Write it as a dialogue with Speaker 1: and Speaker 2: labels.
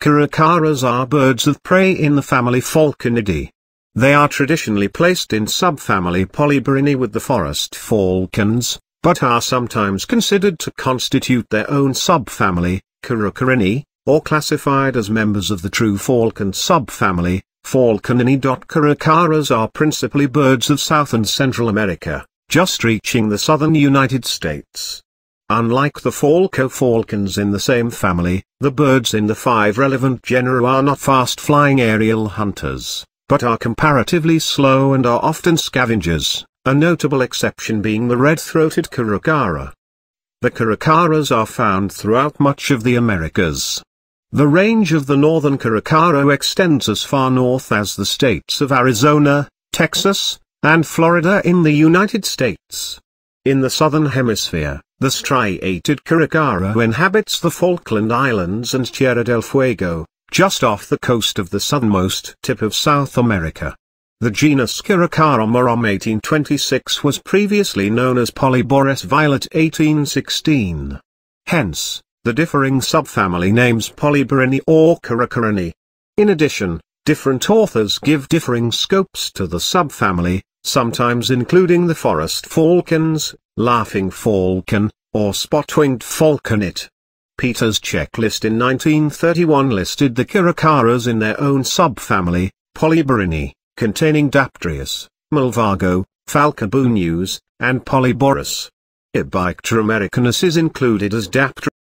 Speaker 1: Caracaras are birds of prey in the family Falconidae. They are traditionally placed in subfamily Polyborinae with the forest falcons, but are sometimes considered to constitute their own subfamily, Caracarini, or classified as members of the true falcon subfamily, Falconidae. Caracaras are principally birds of South and Central America, just reaching the southern United States. Unlike the falco falcons in the same family, the birds in the five relevant genera are not fast-flying aerial hunters, but are comparatively slow and are often scavengers, a notable exception being the red-throated caracara. The caracaras are found throughout much of the Americas. The range of the northern caracara extends as far north as the states of Arizona, Texas, and Florida in the United States. In the southern hemisphere, the striated Caracara inhabits the Falkland Islands and Tierra del Fuego, just off the coast of the southernmost tip of South America. The genus Caracara morom 1826 was previously known as Polyborus violet 1816. Hence, the differing subfamily names Polyborini or Caracarinae. In addition, different authors give differing scopes to the subfamily, sometimes including the forest falcons, laughing falcon, or spot-winged falconet. Peter's checklist in 1931 listed the Kirikaras in their own subfamily, Polyborini, containing Daptrius, Malvago, Falcobunius, and Polyborus. Ibictromericanus is included as Daptra